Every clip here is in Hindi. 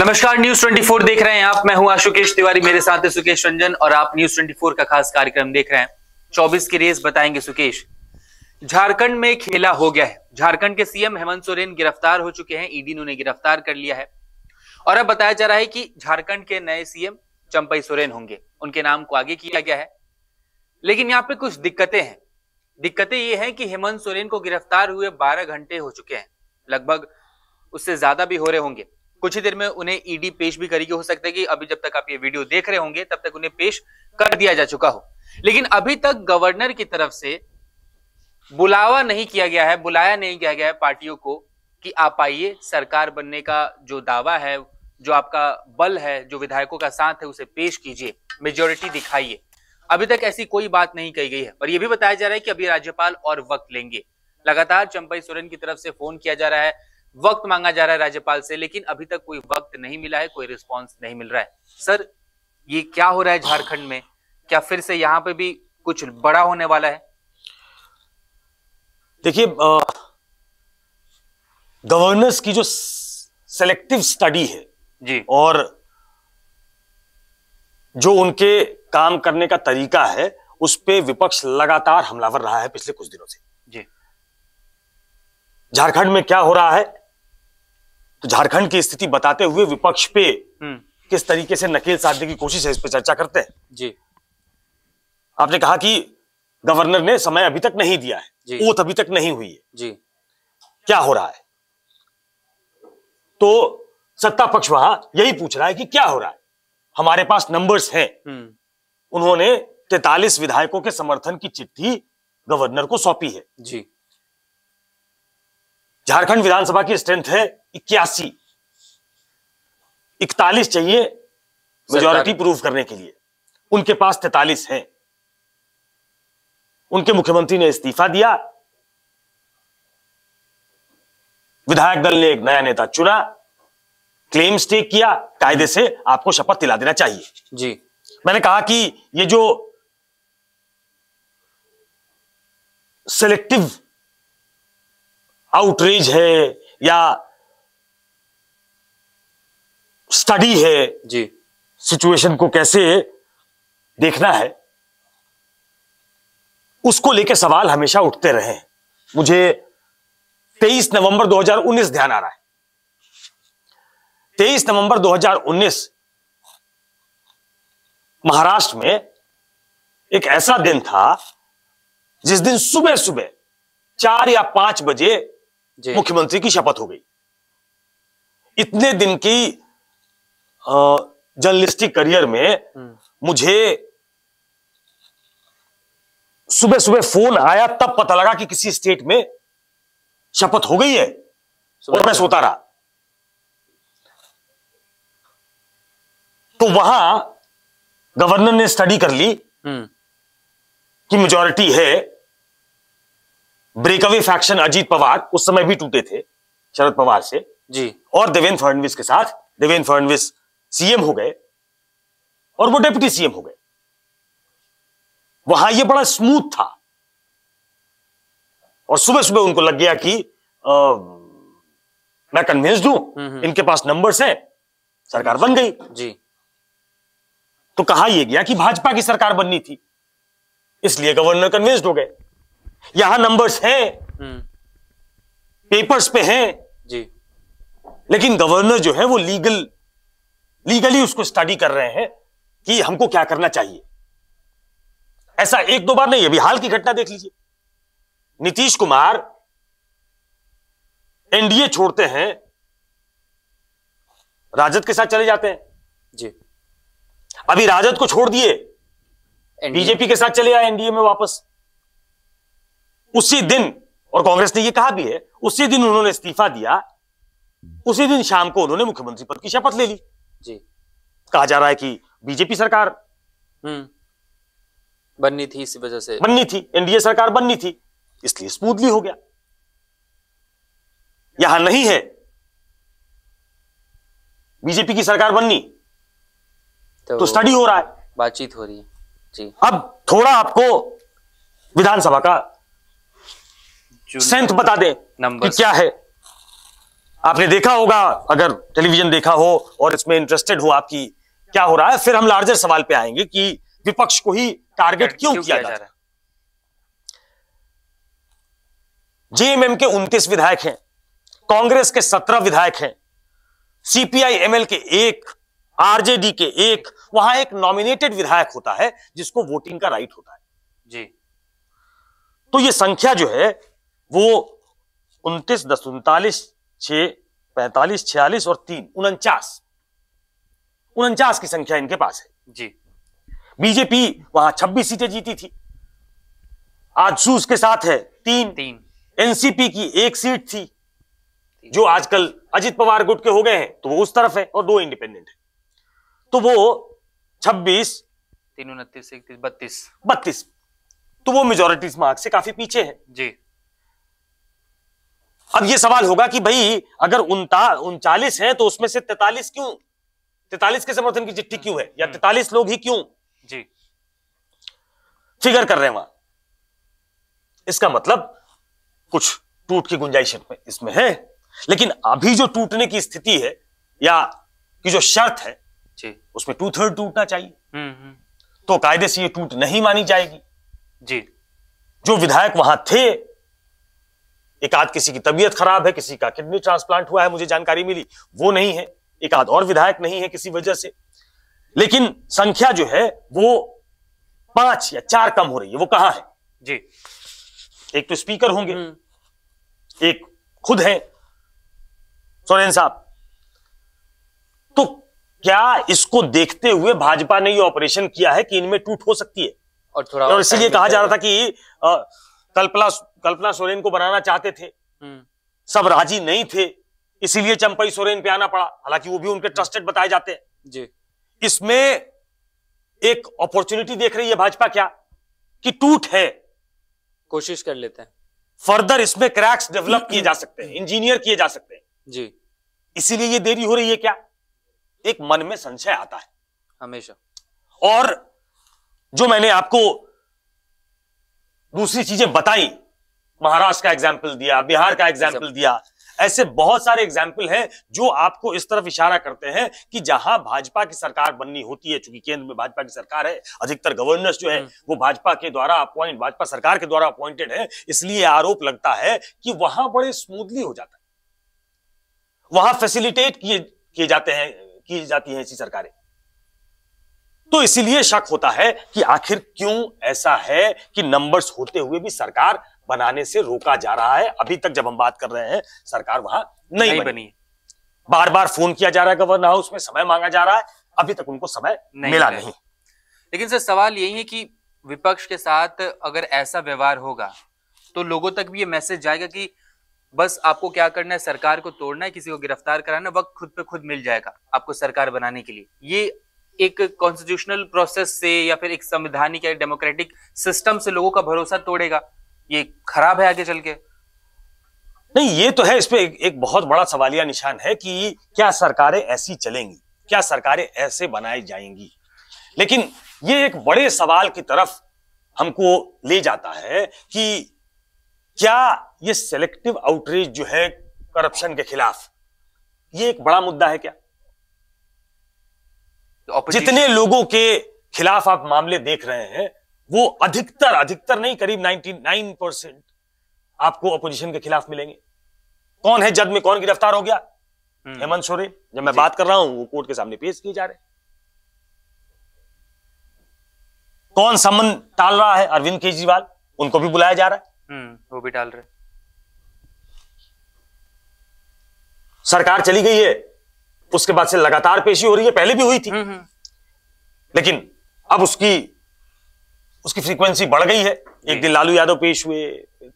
नमस्कार न्यूज 24 देख रहे हैं आप मैं हूं आशुकेश तिवारी मेरे साथ है सुकेश रंजन और आप न्यूज 24 का खास कार्यक्रम देख रहे हैं 24 की रेस बताएंगे सुकेश झारखंड में खेला हो गया है झारखंड के सीएम हेमंत सोरेन गिरफ्तार हो चुके हैं ईडी e ने उन्हें गिरफ्तार कर लिया है और अब बताया जा रहा है कि झारखंड के नए सीएम चंपई सोरेन होंगे उनके नाम को आगे किया गया है लेकिन यहाँ पे कुछ दिक्कतें हैं दिक्कतें ये हैं कि हेमंत सोरेन को गिरफ्तार हुए 12 घंटे हो चुके हैं लगभग उससे ज्यादा भी हो रहे होंगे कुछ ही देर में उन्हें ईडी e पेश भी करेगी हो सकता है कि अभी जब तक आप ये वीडियो देख रहे होंगे तब तक उन्हें पेश कर दिया जा चुका हो लेकिन अभी तक गवर्नर की तरफ से बुलावा नहीं किया गया है बुलाया नहीं किया गया है पार्टियों को कि आप आइए सरकार बनने का जो दावा है जो आपका बल है जो विधायकों का साथ है उसे पेश कीजिए मेजोरिटी दिखाइए अभी तक ऐसी कोई बात नहीं कही गई है और यह भी बताया जा रहा है कि अभी राज्यपाल और वक्त लेंगे लगातार चंपई सोरेन की तरफ से फोन किया जा रहा है वक्त मांगा जा रहा है राज्यपाल से लेकिन अभी तक कोई वक्त नहीं मिला है कोई रिस्पॉन्स नहीं मिल रहा है सर ये क्या हो रहा है झारखंड में क्या फिर से यहाँ पे भी कुछ बड़ा होने वाला है देखिए गवर्नेंस की जो सेलेक्टिव स्टडी है जी और जो उनके काम करने का तरीका है उस पर विपक्ष लगातार हमलावर रहा है पिछले कुछ दिनों से जी झारखंड में क्या हो रहा है तो झारखंड की स्थिति बताते हुए विपक्ष पे हम्म। किस तरीके से नकेल साधने की कोशिश है इस पर चर्चा करते हैं जी आपने कहा कि गवर्नर ने समय अभी तक नहीं दिया है ओत अभी तक नहीं हुई है जी क्या हो रहा है तो सत्ता पक्ष वहां यही पूछ रहा है कि क्या हो रहा है हमारे पास नंबर्स हैं हम्म। उन्होंने तैतालीस विधायकों के समर्थन की चिट्ठी गवर्नर को सौंपी है जी झारखंड विधानसभा की स्ट्रेंथ है इक्यासी इकतालीस चाहिए मेजोरिटी प्रूव करने के लिए उनके पास तैतालीस हैं उनके मुख्यमंत्री ने इस्तीफा दिया विधायक दल ने एक नया नेता चुना क्लेम स्टेक किया कायदे से आपको शपथ दिला देना चाहिए जी मैंने कहा कि ये जो सेलेक्टिव आउटरीच है या स्टडी है जी सिचुएशन को कैसे देखना है उसको लेकर सवाल हमेशा उठते रहे हैं मुझे 23 नवंबर 2019 ध्यान आ रहा है 23 नवंबर 2019 महाराष्ट्र में एक ऐसा दिन था जिस दिन सुबह सुबह चार या पांच बजे मुख्यमंत्री की शपथ हो गई इतने दिन की जर्नलिस्टिक करियर में हम्म। मुझे सुबह सुबह फोन आया तब पता लगा कि किसी स्टेट में शपथ हो गई है और मैं सोता रहा तो वहां गवर्नर ने स्टडी कर ली हम्म। कि मेजोरिटी है ब्रेकअवे फैक्शन अजीत पवार उस समय भी टूटे थे शरद पवार से जी और देवेंद्र फडणवीस के साथ देवेंद्र फडणवीस सीएम हो गए और वो डेप्यूटी सीएम हो गए वहां ये बड़ा स्मूथ था और सुबह सुबह उनको लग गया कि आ, मैं कन्विंस्ड हूं हम्म, हम्म। इनके पास नंबर्स हैं सरकार बन गई जी तो कहा यह गया कि भाजपा की सरकार बननी थी इसलिए गवर्नर कन्विंस्ड हो गए यहां नंबर्स हैं पेपर्स हम्म। पे हैं जी लेकिन गवर्नर जो है वो लीगल लीगली उसको स्टडी कर रहे हैं कि हमको क्या करना चाहिए ऐसा एक दो बार नहीं अभी हाल की घटना देख लीजिए नीतीश कुमार एनडीए छोड़ते हैं राजद के साथ चले जाते हैं जी अभी राजद को छोड़ दिए बीजेपी के साथ चले आए एनडीए में वापस उसी दिन और कांग्रेस ने यह कहा भी है उसी दिन उन्होंने इस्तीफा दिया उसी दिन शाम को उन्होंने मुख्यमंत्री पद की शपथ ले ली जी कहा जा रहा है कि बीजेपी सरकार हम्म। बननी थी इसी वजह से बननी थी एनडीए सरकार बननी थी इसलिए स्मूथली हो गया यहां नहीं है बीजेपी की सरकार बननी तो, तो स्टडी हो रहा है बातचीत हो रही है जी अब थोड़ा आपको विधानसभा का सेंथ बता दे नंबर क्या है आपने देखा होगा अगर टेलीविजन देखा हो और इसमें इंटरेस्टेड हो आपकी क्या हो रहा है फिर हम लार्जर सवाल पे आएंगे कि विपक्ष को ही टारगेट क्यों, क्यों किया, किया जा रहा है जेएमएम के 29 विधायक हैं कांग्रेस के 17 विधायक हैं सीपीआई एमएल के एक आरजेडी के एक वहां एक नॉमिनेटेड विधायक होता है जिसको वोटिंग का राइट होता है जी तो ये संख्या जो है वो उनतीस दस उनतालीस छ पैंतालीस छियालीस और तीन उनचास उनचास की संख्या इनके पास है जी बीजेपी वहां छब्बीस सीटें जीती थी आज सूस के साथ है तीन तीन एनसीपी की एक सीट थी जो आजकल अजित पवार गुट के हो गए हैं तो वो उस तरफ है और दो इंडिपेंडेंट है तो वो छब्बीस तीन उनतीस इकतीस बत्तीस बत्तीस तो वो मेजोरिटी मार्क्स से काफी पीछे है जी अब ये सवाल होगा कि भाई अगर उनता उनचालीस है तो उसमें से तैतालीस क्यों तैतालीस के समर्थन की चिट्ठी क्यों है या हम्म। तैतालीस लोग ही क्यों जी फिगर कर रहे हैं वहां इसका मतलब कुछ टूट की गुंजाइश इसमें है लेकिन अभी जो टूटने की स्थिति है या की जो शर्त है जी उसमें टू थर्ड टूटना चाहिए हम्म, हम्म। तो कायदे से ये टूट नहीं मानी जाएगी जी जो विधायक वहां थे एक आध किसी की तबीयत खराब है किसी का किडनी ट्रांसप्लांट हुआ है मुझे जानकारी मिली वो नहीं है एक आध और विधायक नहीं है किसी वजह से लेकिन संख्या जो है वो पांच या चार कम हो रही है वो कहां है जी एक तो स्पीकर होंगे हम्म। एक खुद है सोरेन साहब तो क्या इसको देखते हुए भाजपा ने ये ऑपरेशन किया है कि इनमें टूट हो सकती है और थोड़ा और इसीलिए कहा जा रहा था कि आ, कल्पना कल्पना सोरेन को बनाना चाहते थे हम्म। सब राजी नहीं थे इसीलिए चंपई सोरेन पे आना पड़ा हालांकि वो भी उनके ट्रस्टेड बताए जाते हैं जी इसमें एक अपॉर्चुनिटी देख रही है भाजपा क्या कि टूट है कोशिश कर लेते हैं फर्दर इसमें क्रैक्स डेवलप किए जा सकते हैं इंजीनियर हम्म। किए जा सकते हैं जी इसीलिए ये देरी हो रही है क्या एक मन में संशय आता है हमेशा और जो मैंने आपको दूसरी चीजें बताई महाराष्ट्र का एग्जाम्पल दिया बिहार का एग्जाम्पल दिया ऐसे बहुत सारे एग्जाम्पल हैं जो आपको इस तरफ इशारा करते हैं कि जहां भाजपा की सरकार बननी होती है चूंकि केंद्र में भाजपा की सरकार है अधिकतर गवर्नर्स जो है हम्म। वो भाजपा के द्वारा अपॉइंट भाजपा सरकार के द्वारा अपॉइंटेड है इसलिए आरोप लगता है कि वहां बड़े स्मूथली हो जाता है वहां फैसिलिटेट किए किए जाते हैं की जाती है ऐसी सरकारें तो इसीलिए शक होता है कि आखिर क्यों ऐसा है कि नंबर्स होते हुए भी सरकार बनाने से रोका जा रहा है अभी तक जब हम बात कर रहे हैं सरकार वहां नहीं, नहीं बनी, बनी। बार बार फोन किया जा रहा है गवर्नर हाउस में समय मांगा जा रहा है अभी तक उनको समय नहीं मिला नहीं लेकिन सर सवाल यही है कि विपक्ष के साथ अगर ऐसा व्यवहार होगा तो लोगों तक भी ये मैसेज जाएगा कि बस आपको क्या करना है सरकार को तोड़ना है किसी को गिरफ्तार कराना वक्त खुद पे खुद मिल जाएगा आपको सरकार बनाने के लिए ये एक कॉन्स्टिट्यूशनल प्रोसेस से या फिर एक संविधानिक या डेमोक्रेटिक सिस्टम से लोगों का भरोसा तोड़ेगा ये खराब है आगे चल के नहीं ये तो है इस पे एक, एक बहुत बड़ा सवालिया निशान है कि क्या सरकारें ऐसी चलेंगी क्या सरकारें ऐसे बनाई जाएंगी लेकिन ये एक बड़े सवाल की तरफ हमको ले जाता है कि क्या ये सेलेक्टिव आउटरीच जो है करप्शन के खिलाफ ये एक बड़ा मुद्दा है क्या जितने लोगों के खिलाफ आप मामले देख रहे हैं वो अधिकतर अधिकतर नहीं करीब 99 परसेंट आपको अपोजिशन के खिलाफ मिलेंगे कौन है जद में कौन गिरफ्तार हो गया हम्म। हेमंत सोरेन जब मैं बात कर रहा हूं वो कोर्ट के सामने पेश किए जा रहे कौन समन टाल रहा है अरविंद केजरीवाल उनको भी बुलाया जा रहा है हम्म, वो भी टाल रहे सरकार चली गई है उसके बाद से लगातार पेशी हो रही है पहले भी हुई थी हम्म, हम्म। लेकिन अब उसकी उसकी फ्रीक्वेंसी बढ़ गई है एक दिन लालू यादव पेश हुए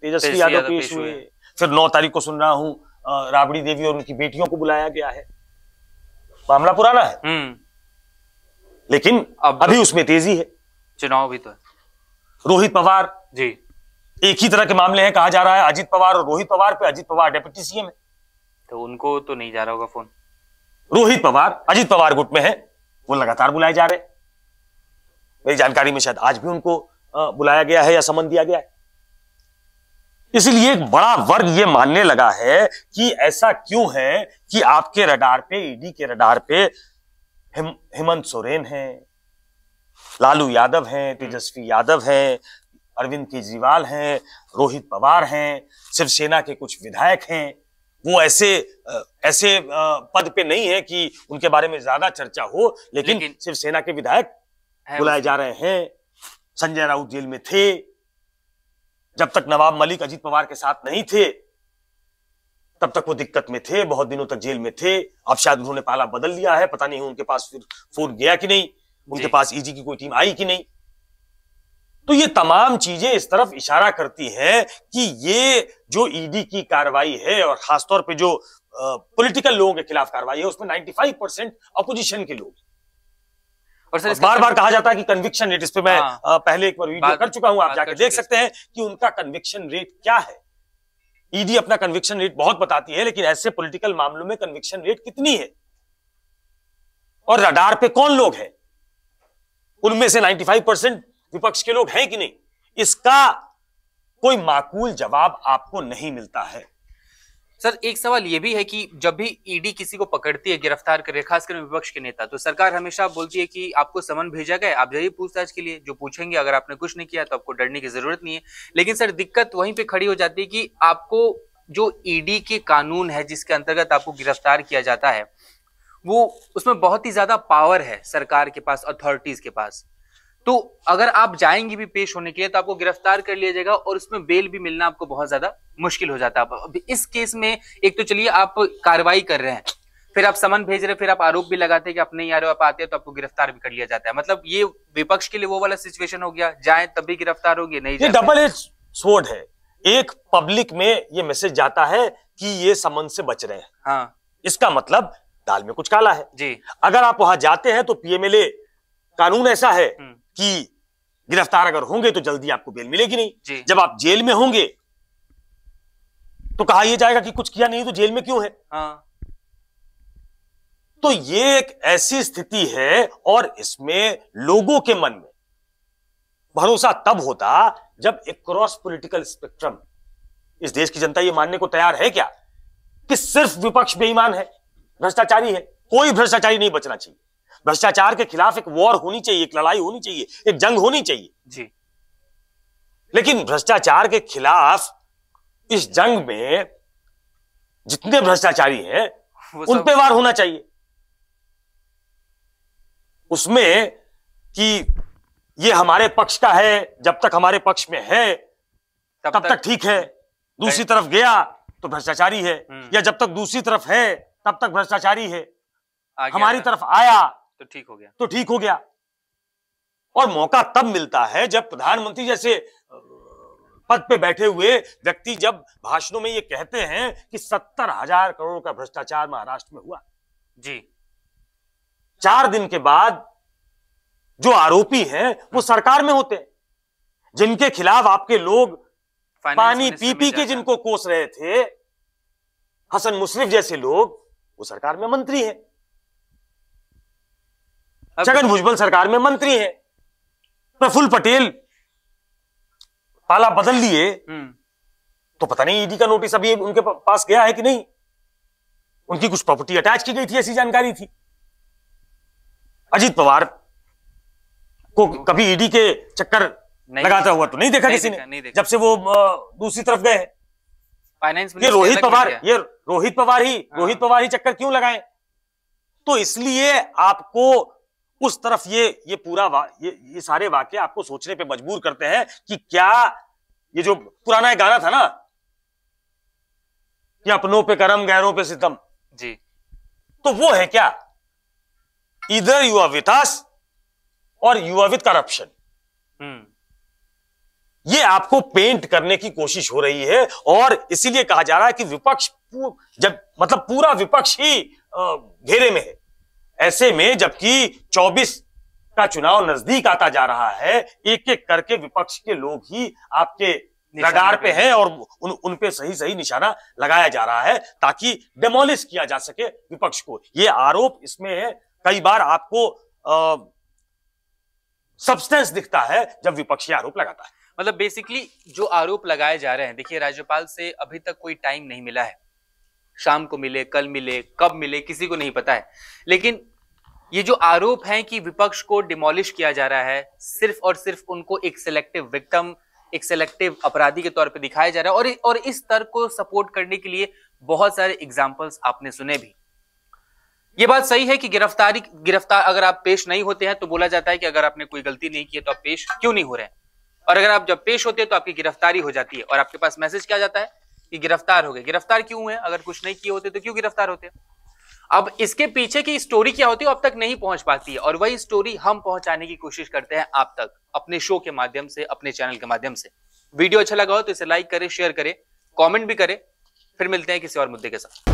तेजस्वी यादव पेश हुए फिर नौ तारीख को सुन रहा हूं राबड़ी देवी और उनकी बेटियों को बुलाया गया है मामला पुराना है हम्म। लेकिन अब अभी उसमें तेजी है चुनाव भी तो रोहित पवार जी एक ही तरह के मामले हैं कहा जा रहा है अजित पवार और रोहित पवार पे अजित पवार डेप्यूटी सीएम है तो उनको तो नहीं जा रहा होगा फोन रोहित पवार अजित पवार गुट में है वो लगातार बुलाए जा रहे मेरी जानकारी में शायद आज भी उनको बुलाया गया है या समन दिया गया है इसलिए एक बड़ा वर्ग ये मानने लगा है कि ऐसा क्यों है कि आपके रडार पे ईडी के radar pay him, Hemant Soren हैं लालू यादव हैं तेजस्वी यादव हैं अरविंद केजरीवाल हैं रोहित पवार हैं शिवसेना के कुछ विधायक हैं वो ऐसे ऐसे पद पे नहीं है कि उनके बारे में ज्यादा चर्चा हो लेकिन, लेकिन शिवसेना के विधायक बुलाए जा रहे हैं संजय राउत जेल में थे जब तक नवाब मलिक अजीत पवार के साथ नहीं थे तब तक वो दिक्कत में थे बहुत दिनों तक जेल में थे अब शायद उन्होंने पाला बदल लिया है पता नहीं उनके पास फिर फोन गया कि नहीं उनके पास ईजी e की कोई टीम आई कि नहीं तो ये तमाम चीजें इस तरफ इशारा करती है कि ये जो ईडी e की कार्रवाई है और खासतौर पे जो पॉलिटिकल लोगों के खिलाफ कार्रवाई है उसमें 95 परसेंट अपोजिशन के लोग और सर बार बार कहा जाता है कि कन्विक्शन रेट इस पर मैं हाँ, पहले एक बार वीडियो कर चुका हूं आप जाके देख सकते हैं कि उनका कन्विक्शन रेट क्या है ईडी e अपना कन्विक्शन रेट बहुत बताती है लेकिन ऐसे पोलिटिकल मामलों में कन्विक्शन रेट कितनी है और रडार पे कौन लोग हैं उनमें से 95 परसेंट विपक्ष के लोग हैं कि नहीं इसका कोई माकूल जवाब आपको नहीं मिलता है सर एक सवाल यह भी है कि जब भी ईडी किसी को पकड़ती है गिरफ्तार कर खासकर विपक्ष के नेता तो सरकार हमेशा बोलती है कि आपको समन भेजा गया आप जाइए पूछताछ के लिए जो पूछेंगे अगर आपने कुछ नहीं किया तो आपको डरने की जरूरत नहीं है लेकिन सर दिक्कत वहीं पे खड़ी हो जाती है कि आपको जो ईडी के कानून है जिसके अंतर्गत आपको गिरफ्तार किया जाता है वो उसमें बहुत ही ज्यादा पावर है सरकार के पास अथॉरिटीज के पास तो अगर आप जाएंगे भी पेश होने के लिए तो आपको गिरफ्तार कर लिया जाएगा और उसमें बेल भी मिलना आपको बहुत ज्यादा मुश्किल हो जाता है इस केस में एक तो चलिए आप कार्रवाई कर रहे हैं फिर आप समन भेज रहे फिर आप आरोप भी लगाते हैं कि आप नहीं आ रहे हो आप आते हैं तो आपको गिरफ्तार भी कर लिया जाता है मतलब ये विपक्ष के लिए वो वाला सिचुएशन हो गया जाए तब भी गिरफ्तार होगी नहीं ये डबल एज स्वोर्ड है एक पब्लिक में ये मैसेज जाता है कि ये समन से बच रहे हैं हाँ इसका मतलब दाल में कुछ काला है जी अगर आप वहां जाते हैं तो पीएमएलए कानून ऐसा है हम्म। कि गिरफ्तार अगर होंगे तो जल्दी आपको बेल मिलेगी नहीं जब आप जेल में होंगे तो कहा यह जाएगा कि कुछ किया नहीं तो जेल में क्यों है हाँ। तो ये एक ऐसी स्थिति है और इसमें लोगों के मन में भरोसा तब होता जब एक क्रॉस पॉलिटिकल स्पेक्ट्रम इस देश की जनता ये मानने को तैयार है क्या कि सिर्फ विपक्ष बेईमान है भ्रष्टाचारी है कोई भ्रष्टाचारी नहीं बचना चाहिए भ्रष्टाचार के खिलाफ एक वॉर होनी चाहिए एक लड़ाई होनी चाहिए एक जंग होनी चाहिए जी लेकिन भ्रष्टाचार के खिलाफ इस जंग में जितने भ्रष्टाचारी हैं उन पे वार होना चाहिए उसमें कि ये हमारे पक्ष का है जब तक हमारे पक्ष में है तब, तब तक ठीक है दूसरी तरफ गया तो भ्रष्टाचारी है हम्म। या जब तक दूसरी तरफ है तब तक भ्रष्टाचारी है हमारी तरफ आया तो ठीक हो गया तो ठीक हो गया और मौका तब मिलता है जब प्रधानमंत्री जैसे पद पे बैठे हुए व्यक्ति जब भाषणों में ये कहते हैं कि सत्तर हजार करोड़ का भ्रष्टाचार महाराष्ट्र में हुआ जी चार दिन के बाद जो आरोपी हैं वो हाँ। सरकार में होते हैं जिनके खिलाफ आपके लोग पानी पी पी के जिनको कोस रहे थे हसन मुशरिफ जैसे लोग वो सरकार में मंत्री हैं छगन भुजबल सरकार में मंत्री है प्रफुल्ल पटेल पाला बदल लिए हम्म। तो पता नहीं ईडी का नोटिस अभी उनके पास गया है कि नहीं उनकी कुछ प्रॉपर्टी अटैच की गई थी ऐसी जानकारी थी अजीत पवार को कभी ईडी के चक्कर लगाता हुआ तो नहीं देखा नहीं किसी देखा, ने देखा। जब से वो दूसरी तरफ गए फाइनेंस ये रोहित पवार ये रोहित पवार ही रोहित हाँ। पवार ही चक्कर क्यों लगाए तो इसलिए आपको उस तरफ ये ये पूरा वा, ये ये सारे वाक्य आपको सोचने पे मजबूर करते हैं कि क्या ये जो पुराना गाना था ना कि अपनों पे करम गैरों पे सितम जी तो वो है क्या इधर युवा विकास और युवा विद करप्शन ये आपको पेंट करने की कोशिश हो रही है और इसीलिए कहा जा रहा है कि विपक्ष जब मतलब पूरा विपक्ष ही घेरे में है ऐसे में जबकि 24 का चुनाव नजदीक आता जा रहा है एक एक करके विपक्ष के लोग ही आपके रडार पे हैं और उन उन पे सही सही निशाना लगाया जा रहा है ताकि डेमोलिश किया जा सके विपक्ष को ये आरोप इसमें है कई बार आपको सब्सटेंस दिखता है जब विपक्षी आरोप लगाता है मतलब बेसिकली जो आरोप लगाए जा रहे हैं देखिए राज्यपाल से अभी तक कोई टाइम नहीं मिला है शाम को मिले कल मिले कब मिले किसी को नहीं पता है लेकिन ये जो आरोप है कि विपक्ष को डिमोलिश किया जा रहा है सिर्फ और सिर्फ उनको एक सिलेक्टिव विक्टम एक सिलेक्टिव अपराधी के तौर पे दिखाया जा रहा है और और इस तर्क को सपोर्ट करने के लिए बहुत सारे एग्जाम्पल्स आपने सुने भी ये बात सही है कि गिरफ्तारी गिरफ्तार अगर आप पेश नहीं होते हैं तो बोला जाता है कि अगर आपने कोई गलती नहीं की है तो आप पेश क्यों नहीं हो रहे हैं और अगर आप जब पेश होते हैं तो आपकी गिरफ्तारी हो जाती है और आपके पास मैसेज क्या जाता है कि गिरफ्तार हो गए गिरफ्तार क्यों हुए अगर कुछ नहीं किए होते तो क्यों गिरफ्तार होते हैं अब इसके पीछे की स्टोरी क्या होती है अब तक नहीं पहुंच पाती है और वही स्टोरी हम पहुंचाने की कोशिश करते हैं आप तक अपने शो के माध्यम से अपने चैनल के माध्यम से वीडियो अच्छा लगा हो तो इसे लाइक करें शेयर करें कॉमेंट भी करें फिर मिलते हैं किसी और मुद्दे के साथ